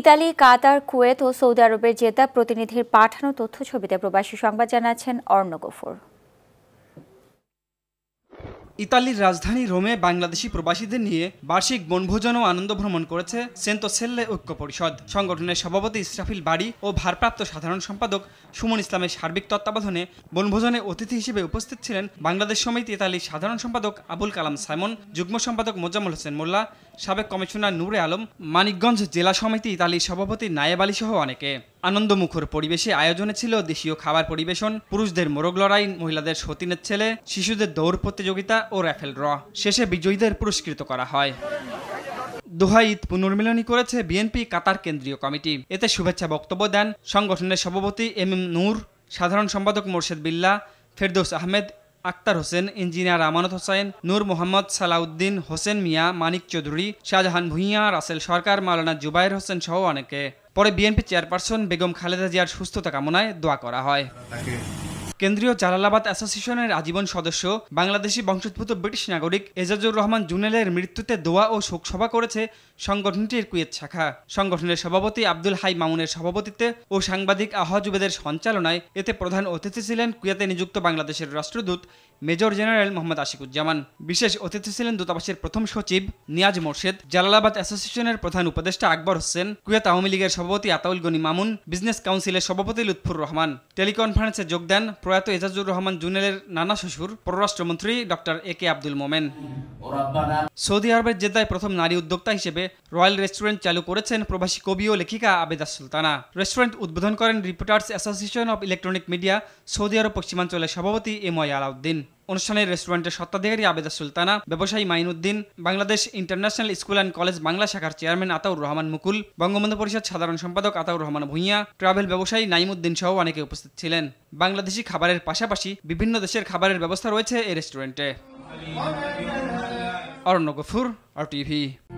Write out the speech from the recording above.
Italy Qatar Kuwait ও সৌদি আরবের জেতা প্রতিনিধির পাঠানো তথ্য ছবিতে প্রবাসী সংবাদ জানাচ্ছেন অর্ণ গফুর ইতালির রাজধানী রোমে বাংলাদেশি প্রবাসীদের নিয়ে বার্ষিক বনভোজন ও আনন্দ ভ্রমণ করেছে সেল্লে ঐক্য পরিষদ সংগঠনের সভাপতি ইসরাফিল বাড়ি ও ভারপ্রাপ্ত সাধারণ সম্পাদক সুমন ইসলামের সার্বিক তত্ত্বাবধানে বনভোজনে অতিথি হিসেবে উপস্থিত ছিলেন বাংলাদেশ সমিতি ইতালির সাধারণ সম্পাদক আবুল কালাম সাইমন যুগ্ম সম্পাদক মোজাম্মল হোসেন মোল্লা সাবেক কমিশনার নূরে আলম মানিকগঞ্জ জেলা সমিতি ইতালির সভাপতি নায়েব আলী সহ অনেকে আনন্দমুখর পরিবেশে আয়োজনে ছিল দেশীয় খাবার পরিবেশন পুরুষদের মোরগ লড়াই মহিলাদের সতীনের ছেলে শিশুদের দৌড় প্রতিযোগিতা ও র্যাফেল র শেষে বিজয়ীদের পুরস্কৃত করা হয় দোহা ঈদ পুনর্মিলনী করেছে বিএনপি কাতার কেন্দ্রীয় কমিটি এতে শুভেচ্ছা বক্তব্য দেন সংগঠনের সভাপতি এম এম নূর সাধারণ সম্পাদক মোর্শেদ বিল্লা ফেরদৌস আহমেদ আক্তার হোসেন ইঞ্জিনিয়ার আমানত হোসেন নূর মোহাম্মদ সালাউদ্দিন হোসেন মিয়া মানিক চৌধুরী শাহজাহান ভূঁইয়া রাসেল সরকার মাওলানা জুবাইর হোসেন সহ অনেকে পরে বিএনপি চেয়ারপারসন বেগম খালেদা জিয়ার সুস্থতা কামনায় দোয়া করা হয় কেন্দ্রীয় জালালাবাদ অ্যাসোসিয়েশনের আজীবন সদস্য বাংলাদেশি বংশোদ্ভূত ব্রিটিশ নাগরিক এজাজুর রহমান জুনেলের মৃত্যুতে দোয়া ও শোকসভা করেছে সংগঠনটির কুয়েত শাখা সংগঠনের সভাপতি আব্দুল হাই মামুনের সভাপতিত্বে ও সাংবাদিক আহজুবেদের সঞ্চালনায় এতে প্রধান অতিথি ছিলেন কুয়েতে নিযুক্ত বাংলাদেশের রাষ্ট্রদূত মেজর জেনারেল মোহাম্মদ আশিকুজ্জামান বিশেষ অতিথি ছিলেন দূতাবাসের প্রথম সচিব নিয়াজ মোর্শেদ জালালাবাদ অ্যাসোসিয়েশনের প্রধান উপদেষ্টা আকবর হোসেন কুয়েত আওয়ামী লীগের সভাপতি আতাউল গনি মামুন বিজনেস কাউন্সিলের সভাপতি লুৎফুর রহমান টেলিকনফারেন্সে যোগ দেন প্রয়াত এজাজুর রহমান জুনেলের নানা শ্বশুর পররাষ্ট্রমন্ত্রী doctor A K Abdul Momen সৌদি আরবের জেদ্দায় প্রথম নারী উদ্যোক্তা হিসেবে রয়্যাল রেস্টুরেন্ট চালু করেছেন প্রবাসী কবি ও লেখিকা আবেদা সুলতানা রেস্টুরেন্ট উদ্বোধন করেন reporters association of electronic media Saudi Arab পশ্চিমাঞ্চলের সভাপতি এম ওয়াই আলাউদ্দিন অনুষ্ঠানে রেস্টুরেন্টের স্বত্বাধিকারী আবেদা সুলতানা ব্যবসায়ী Mainuddin Bangladesh international school and college Bangla শাখার চেয়ারম্যান আতাউর রহমান মুকুল বঙ্গবন্ধু পরিষদ সাধারণ সম্পাদক আতাউর রহমান ভূঁইয়া ট্রাভেল ব্যবসায়ী নাইমুদ্দিন সহ অনেকে উপস্থিত ছিলেন বাংলাদেশি খাবারের পাশাপাশি বিভিন্ন দেশের খাবারের ব্যবস্থা রয়েছে এই রেস্টুরেন্টে অরণ্য গফুর আর টিভি